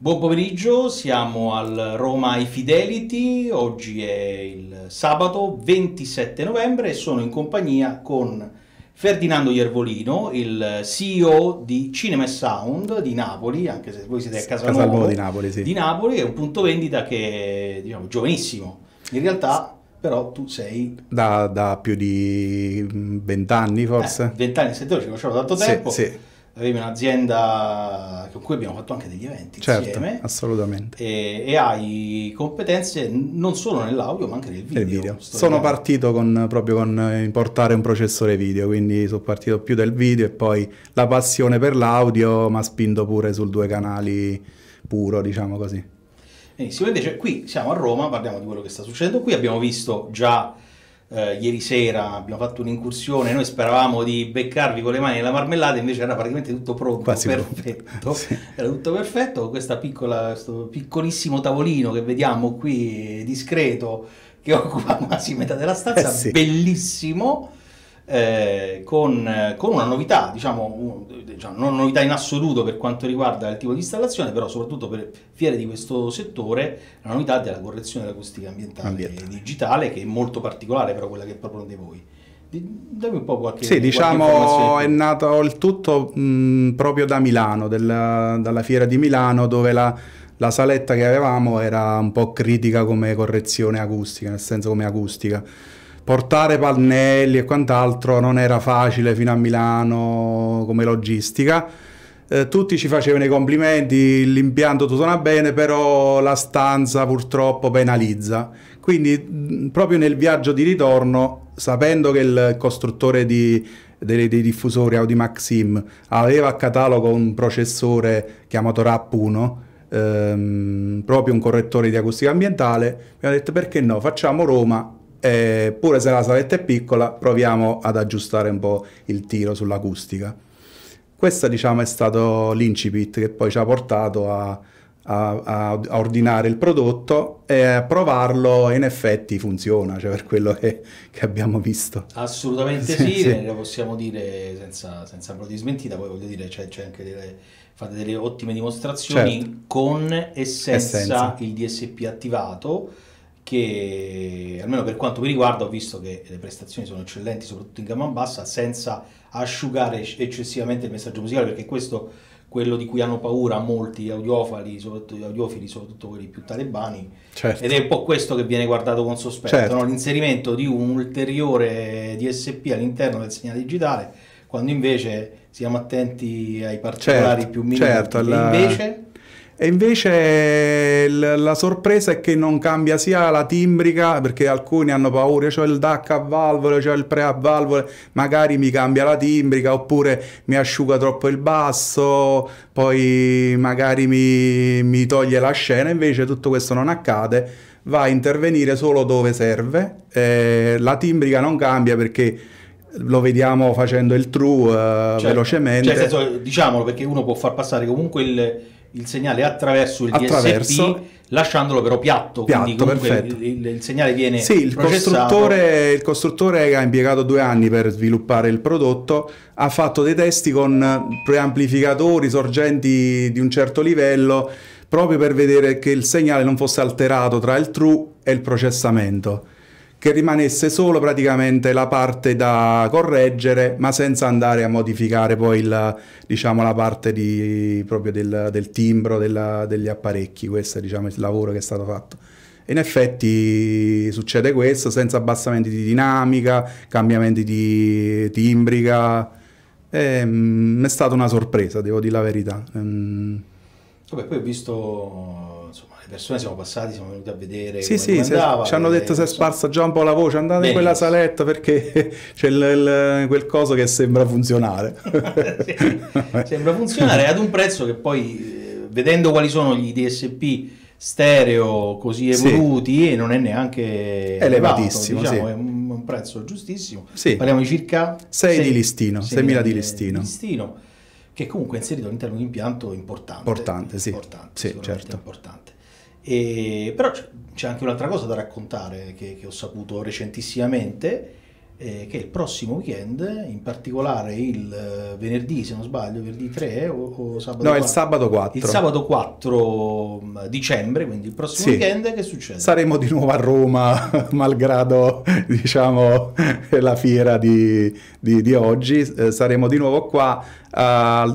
Buon pomeriggio, siamo al Roma I Fidelity, oggi è il sabato 27 novembre e sono in compagnia con Ferdinando Iervolino, il CEO di Cinema Sound di Napoli, anche se voi siete a casa Casalnuovo di Napoli, sì. di Napoli, è un punto vendita che è diciamo, giovanissimo, in realtà però tu sei... Da, da più di vent'anni forse? Eh, vent'anni, eh, 20 anni, se te ci conosciamo tanto tempo. Sì, sì avevi un'azienda con cui abbiamo fatto anche degli eventi certo, insieme. Assolutamente. E, e, hai competenze non solo nell'audio, ma anche nel video. Nel video. Sono partito con, proprio con eh, importare un processore video, quindi sono partito più del video e poi la passione per l'audio mi ha spinto pure sul due canali puro, diciamo così. Benissimo, invece qui siamo a Roma, parliamo di quello che sta succedendo qui, abbiamo visto già eh, ieri sera abbiamo fatto un'incursione, noi speravamo di beccarvi con le mani nella marmellata, invece era praticamente tutto pronto, Quasi perfetto, sì. era tutto perfetto, con questo piccolissimo tavolino che vediamo qui discreto che occupa quasi metà della stanza, eh sì. bellissimo eh, con, con, una novità, diciamo, un, diciamo, non una novità in assoluto per quanto riguarda il tipo di installazione, però soprattutto per fiere di questo settore, la novità della correzione dell'acustica ambientale, ambientale. digitale, che è molto particolare però quella che di voi. Dammi un po' qualche Sì, diciamo è nato il tutto mh, proprio da Milano, della, dalla fiera di Milano, dove la, la, saletta che avevamo era un po' critica come correzione acustica, nel senso come acustica portare pannelli e quant'altro non era facile fino a Milano come logistica. Eh, tutti ci facevano i complimenti, l'impianto tutto suona bene, però la stanza purtroppo penalizza. Quindi mm, proprio nel viaggio di ritorno, sapendo che il costruttore di, dei, dei, diffusori Audi Maxim aveva a catalogo un processore chiamato RAP1, ehm, proprio un correttore di acustica ambientale, mi ha detto perché no, facciamo Roma e eh, pure se la saletta è piccola proviamo ad aggiustare un po' il tiro sull'acustica. Questo diciamo è stato l'incipit che poi ci ha portato a, a, a, ordinare il prodotto e a provarlo e in effetti funziona, cioè per quello che, che abbiamo visto. Assolutamente sì, sì, lo possiamo dire senza, senza di smentita, poi voglio dire c'è, c'è anche delle, fate delle ottime dimostrazioni certo. con e senza, Essenza. il DSP attivato che almeno per quanto mi riguarda ho visto che le prestazioni sono eccellenti soprattutto in gamma bassa senza asciugare eccessivamente il messaggio musicale perché questo quello di cui hanno paura molti audiofili, soprattutto, audiofili, soprattutto quelli più talebani certo. ed è un po' questo che viene guardato con sospetto certo. no? l'inserimento di un ulteriore DSP all'interno del segnale digitale quando invece siamo attenti ai particolari certo. più minimi certo, alla... invece e invece eh, la sorpresa è che non cambia sia la timbrica, perché alcuni hanno paura, io ho il DAC a valvole, ho il pre a valvole, magari mi cambia la timbrica, oppure mi asciuga troppo il basso, poi magari mi, mi toglie la scena, invece tutto questo non accade, va a intervenire solo dove serve, eh, la timbrica non cambia perché lo vediamo facendo il true eh, cioè, velocemente. Cioè, senso, diciamolo perché uno può far passare comunque il il segnale attraverso il attraverso. DSP lasciandolo però piatto, piatto comunque il, il, il, segnale viene Sì, il costruttore, il costruttore, che ha impiegato due anni per sviluppare il prodotto ha fatto dei testi con preamplificatori, sorgenti di un certo livello proprio per vedere che il segnale non fosse alterato tra il true e il processamento che rimanesse solo praticamente la parte da correggere ma senza andare a modificare poi il, diciamo, la parte di, proprio del, del timbro della, degli apparecchi, questo è diciamo, il lavoro che è stato fatto. In effetti succede questo senza abbassamenti di dinamica, cambiamenti di timbrica, e, ehm, mh, è stata una sorpresa, devo dire la verità. Mh. Ehm, Vabbè, poi ho visto persone siamo passati, siamo venuti a vedere. Sì, sì, andava, ci hanno detto si è sparsa già un po' la voce, andate Bene. in quella saletta perché c'è l, l, quel coso che sembra funzionare. sembra funzionare ad un prezzo che poi, eh, vedendo quali sono gli DSP stereo così evoluti, sì. Eh, non è neanche elevatissimo. Elevato, diciamo, sì. È un, un, prezzo giustissimo. Sì. Parliamo di circa 6, 6 di listino, 6.000 di listino. listino che comunque è inserito all'interno di un impianto importante. Importante, sì. Importante, sì, certo. importante. E, però c'è anche un'altra cosa da raccontare che, che ho saputo recentissimamente, eh, che il prossimo weekend, in particolare il eh, venerdì, se non sbaglio, venerdì 3 o, o sabato No, 4, il sabato 4. Il sabato 4 dicembre, quindi il prossimo sì. weekend, che succede? Saremo di nuovo a Roma, malgrado diciamo, la fiera di, di, di oggi, eh, saremo di nuovo qua uh,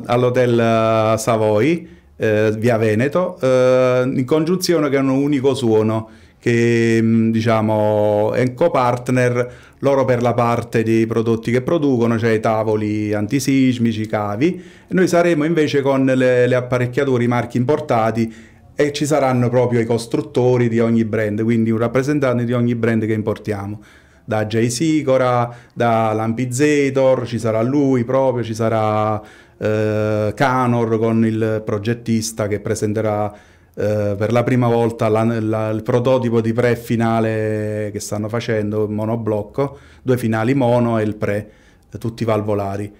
all'Hotel Savoy eh, via Veneto, eh, in congiunzione con un unico suono che mm, diciamo è un co-partner loro per la parte dei prodotti che producono, cioè i tavoli antisismici, i cavi, e noi saremo invece con le, le apparecchiature, i marchi importati e ci saranno proprio i costruttori di ogni brand, quindi un rappresentante di ogni brand che importiamo da Jay Sicora, da Lampizator, ci sarà lui proprio, ci sarà eh, Canor con il progettista che presenterà eh, per la prima volta la, la, il prototipo di pre finale che stanno facendo, monoblocco, due finali mono e il pre, tutti valvolari.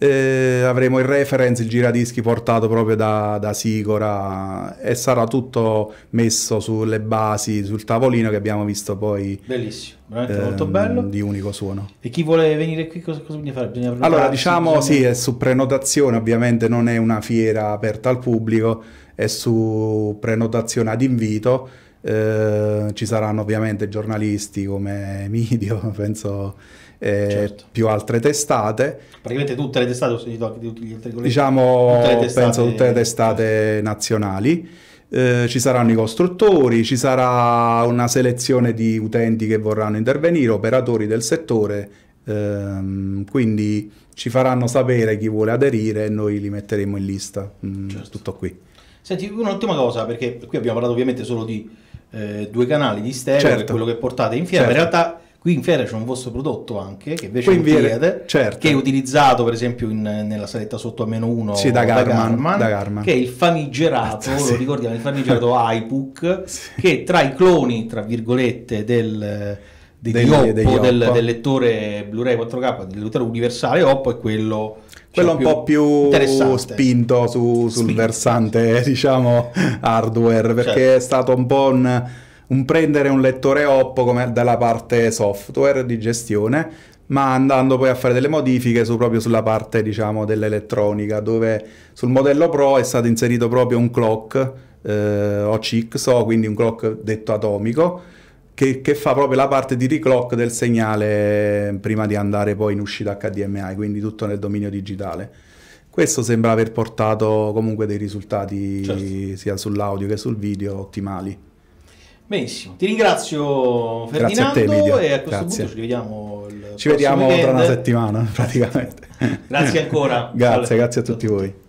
Eh, avremo il reference, il giradischi portato proprio da, da, Sicora e sarà tutto messo sulle basi, sul tavolino che abbiamo visto poi. Bellissimo, veramente ehm, molto bello. Di unico suono. E chi vuole venire qui cosa, cosa bisogna fare? Bisogna allora diciamo bisogna... sì, è su prenotazione, ovviamente non è una fiera aperta al pubblico, è su prenotazione ad invito. Eh, ci saranno ovviamente giornalisti come Emidio, penso eh, certo. più altre testate. Praticamente tutte le testate, ho sentito anche di tutti gli altri colleghi. Diciamo, tutte testate, penso tutte le testate nazionali. Eh, ci saranno i costruttori, ci sarà una selezione di utenti che vorranno intervenire, operatori del settore, ehm, quindi ci faranno sapere chi vuole aderire e noi li metteremo in lista. Mm, certo. Tutto qui. Senti, un'ultima cosa, perché qui abbiamo parlato ovviamente solo di eh, due canali di stereo, certo. quello che portate in fiera, certo. in realtà Qui in fiera c'è un vostro prodotto anche, che invece in viene, certo. che è utilizzato per esempio in, nella saletta sotto a meno 1 sì, da, Garman, da, Garman, da Garman. che è il famigerato, sì. lo ricordiamo, il famigerato iPook, sì. che tra i cloni, tra virgolette, del... Di degli, Oppo, degli Oppo. Del, del, lettore Blu-ray 4K, del lettore universale Oppo è quello cioè, quello un po' più spinto su, sul spinto. versante diciamo hardware perché certo. è stato un po' un un prendere un lettore Oppo come dalla parte software di gestione, ma andando poi a fare delle modifiche su, proprio sulla parte diciamo, dell'elettronica, dove sul modello Pro è stato inserito proprio un clock eh, OCXO, quindi un clock detto atomico, che, che, fa proprio la parte di reclock del segnale prima di andare poi in uscita HDMI, quindi tutto nel dominio digitale. Questo sembra aver portato comunque dei risultati certo. sia sull'audio che sul video ottimali. Benissimo, ti ringrazio Ferdinando te, e a questo Grazie. punto ci rivediamo. ci vediamo tra una settimana praticamente. Grazie ancora. grazie, grazie a tutti voi.